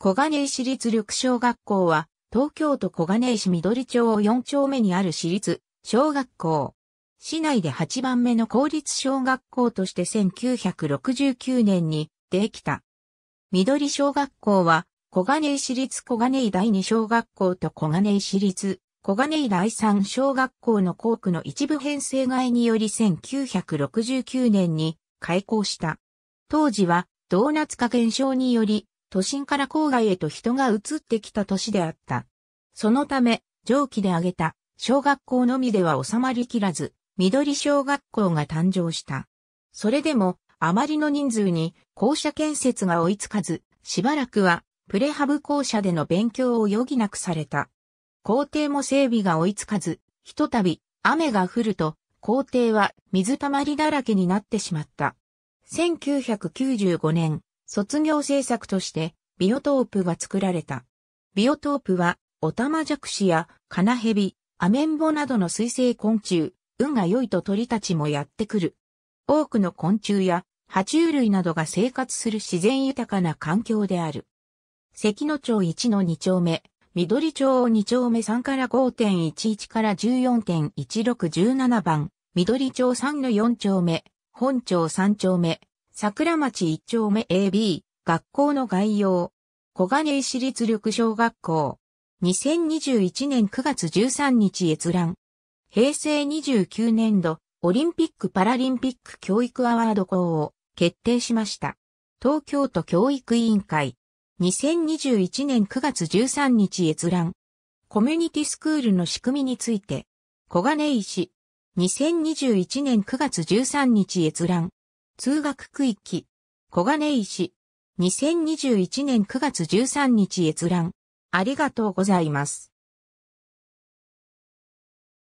小金井市立緑小学校は、東京都小金井市緑町4丁目にある市立小学校。市内で8番目の公立小学校として1969年にできた。緑小学校は、小金井市立小金井第二小学校と小金井市立小金井第三小学校の校区の一部編成外により1969年に開校した。当時はドーナツ化現象により都心から郊外へと人が移ってきた年であった。そのため、上記で挙げた小学校のみでは収まりきらず、緑小学校が誕生した。それでも、あまりの人数に校舎建設が追いつかず、しばらくはプレハブ校舎での勉強を余儀なくされた。校庭も整備が追いつかず、ひとたび雨が降ると校庭は水たまりだらけになってしまった。1995年、卒業制作として、ビオトープが作られた。ビオトープは、オタマジャクシやカナヘビ、アメンボなどの水生昆虫、運が良いと鳥たちもやってくる。多くの昆虫や爬虫類などが生活する自然豊かな環境である。関野町1の2丁目、緑町2丁目3から5.11から14.1617番、緑町3の4丁目、本町3丁目、桜町一丁目 AB、学校の概要。小金井市立緑小学校。2021年9月13日閲覧。平成29年度、オリンピック・パラリンピック教育アワード校を決定しました。東京都教育委員会。2021年9月13日閲覧。コミュニティスクールの仕組みについて。小金井市。2021年9月13日閲覧。通学区域、小金井市、2021年9月13日閲覧。ありがとうございます。